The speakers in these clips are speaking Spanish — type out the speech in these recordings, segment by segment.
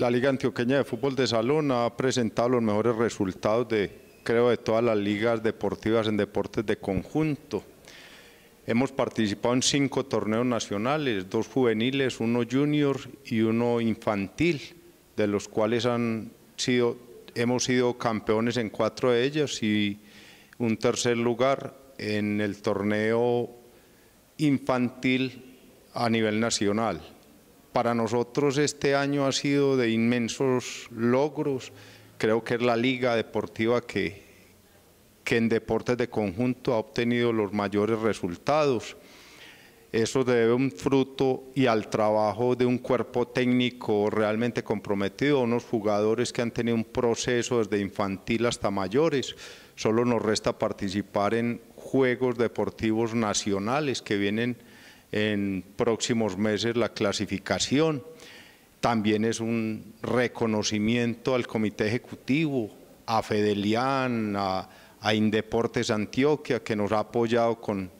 La Liga Antioqueña de Fútbol de Salón ha presentado los mejores resultados de, creo, de todas las ligas deportivas en deportes de conjunto. Hemos participado en cinco torneos nacionales, dos juveniles, uno junior y uno infantil, de los cuales han sido, hemos sido campeones en cuatro de ellos y un tercer lugar en el torneo infantil a nivel nacional. Para nosotros este año ha sido de inmensos logros. Creo que es la liga deportiva que, que en deportes de conjunto ha obtenido los mayores resultados. Eso debe un fruto y al trabajo de un cuerpo técnico realmente comprometido, unos jugadores que han tenido un proceso desde infantil hasta mayores. Solo nos resta participar en Juegos Deportivos Nacionales que vienen en próximos meses la clasificación. También es un reconocimiento al Comité Ejecutivo, a Fedelian, a, Indeportes Antioquia, que nos ha apoyado con,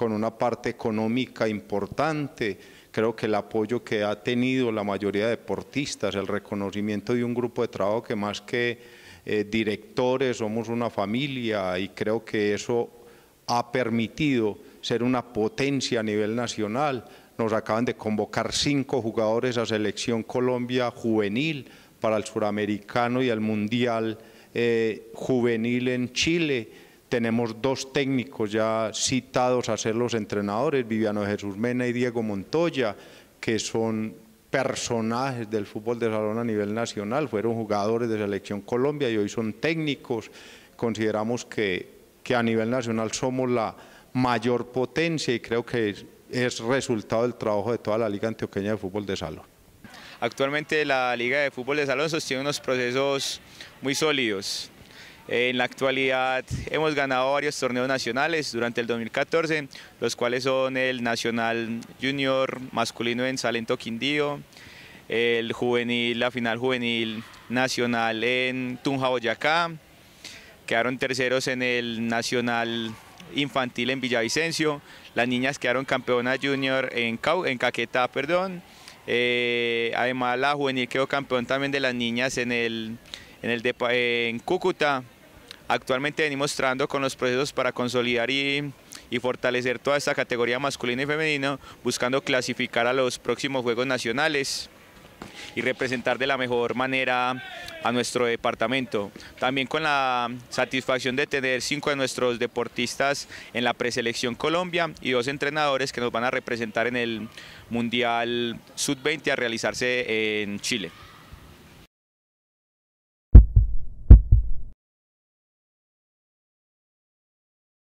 una parte económica importante. Creo que el apoyo que ha tenido la mayoría de deportistas, el reconocimiento de un grupo de trabajo que más que eh, directores somos una familia y creo que eso ha permitido ser una potencia a nivel nacional. Nos acaban de convocar cinco jugadores a Selección Colombia juvenil para el suramericano y el mundial eh, juvenil en Chile. Tenemos dos técnicos ya citados a ser los entrenadores, Viviano Jesús Mena y Diego Montoya, que son personajes del fútbol de salón a nivel nacional, fueron jugadores de Selección Colombia y hoy son técnicos. Consideramos que, que a nivel nacional somos la, mayor potencia y creo que es, resultado del trabajo de toda la Liga Antioqueña de Fútbol de Salón. Actualmente la Liga de Fútbol de Salón sostiene unos procesos muy sólidos. En la actualidad hemos ganado varios torneos nacionales durante el 2014, los cuales son el Nacional Junior masculino en Salento Quindío, el juvenil, la final juvenil nacional en Tunja Boyacá, quedaron terceros en el Nacional infantil en Villavicencio, las niñas quedaron campeonas junior en, en Caquetá, perdón. Eh, además la juvenil quedó campeón también de las niñas en, el, en, el en Cúcuta. Actualmente venimos trabajando con los procesos para consolidar y, y fortalecer toda esta categoría masculina y femenina, buscando clasificar a los próximos Juegos Nacionales y representar de la mejor manera a nuestro departamento. También con la satisfacción de tener cinco de nuestros deportistas en la preselección Colombia y dos entrenadores que nos van a representar en el Mundial Sub-20 a realizarse en Chile.